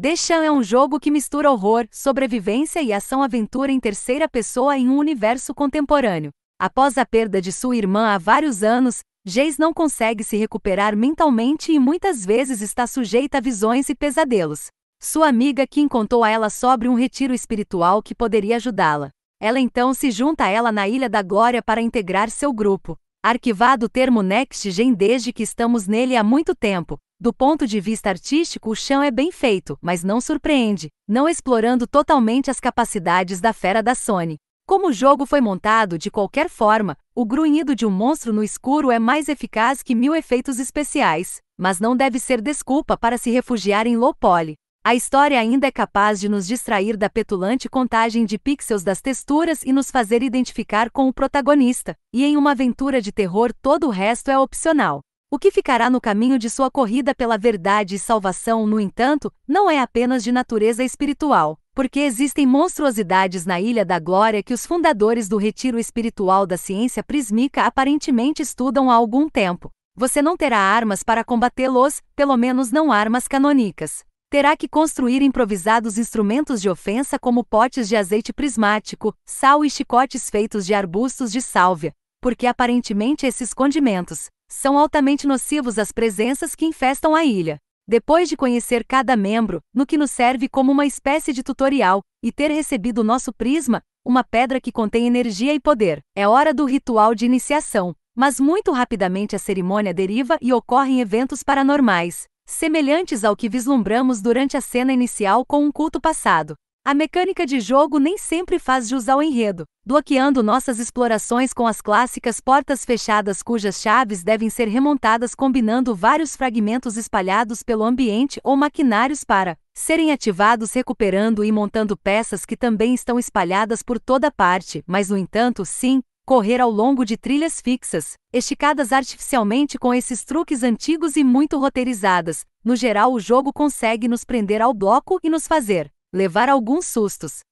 Deshan é um jogo que mistura horror, sobrevivência e ação-aventura em terceira pessoa em um universo contemporâneo. Após a perda de sua irmã há vários anos, Jace não consegue se recuperar mentalmente e muitas vezes está sujeita a visões e pesadelos. Sua amiga Kim contou a ela sobre um retiro espiritual que poderia ajudá-la. Ela então se junta a ela na Ilha da Glória para integrar seu grupo. Arquivado o termo gen desde que estamos nele há muito tempo. Do ponto de vista artístico, o chão é bem feito, mas não surpreende, não explorando totalmente as capacidades da fera da Sony. Como o jogo foi montado de qualquer forma, o grunhido de um monstro no escuro é mais eficaz que mil efeitos especiais, mas não deve ser desculpa para se refugiar em low poly. A história ainda é capaz de nos distrair da petulante contagem de pixels das texturas e nos fazer identificar com o protagonista, e em uma aventura de terror todo o resto é opcional. O que ficará no caminho de sua corrida pela verdade e salvação, no entanto, não é apenas de natureza espiritual, porque existem monstruosidades na Ilha da Glória que os fundadores do Retiro Espiritual da Ciência Prismica aparentemente estudam há algum tempo. Você não terá armas para combatê-los, pelo menos não armas canônicas terá que construir improvisados instrumentos de ofensa como potes de azeite prismático, sal e chicotes feitos de arbustos de sálvia, porque aparentemente esses condimentos são altamente nocivos às presenças que infestam a ilha. Depois de conhecer cada membro, no que nos serve como uma espécie de tutorial, e ter recebido nosso prisma, uma pedra que contém energia e poder, é hora do ritual de iniciação. Mas muito rapidamente a cerimônia deriva e ocorrem eventos paranormais, semelhantes ao que vislumbramos durante a cena inicial com um culto passado. A mecânica de jogo nem sempre faz jus ao enredo, bloqueando nossas explorações com as clássicas portas fechadas cujas chaves devem ser remontadas combinando vários fragmentos espalhados pelo ambiente ou maquinários para serem ativados recuperando e montando peças que também estão espalhadas por toda parte, mas no entanto, sim, correr ao longo de trilhas fixas, esticadas artificialmente com esses truques antigos e muito roteirizadas. No geral, o jogo consegue nos prender ao bloco e nos fazer levar alguns sustos,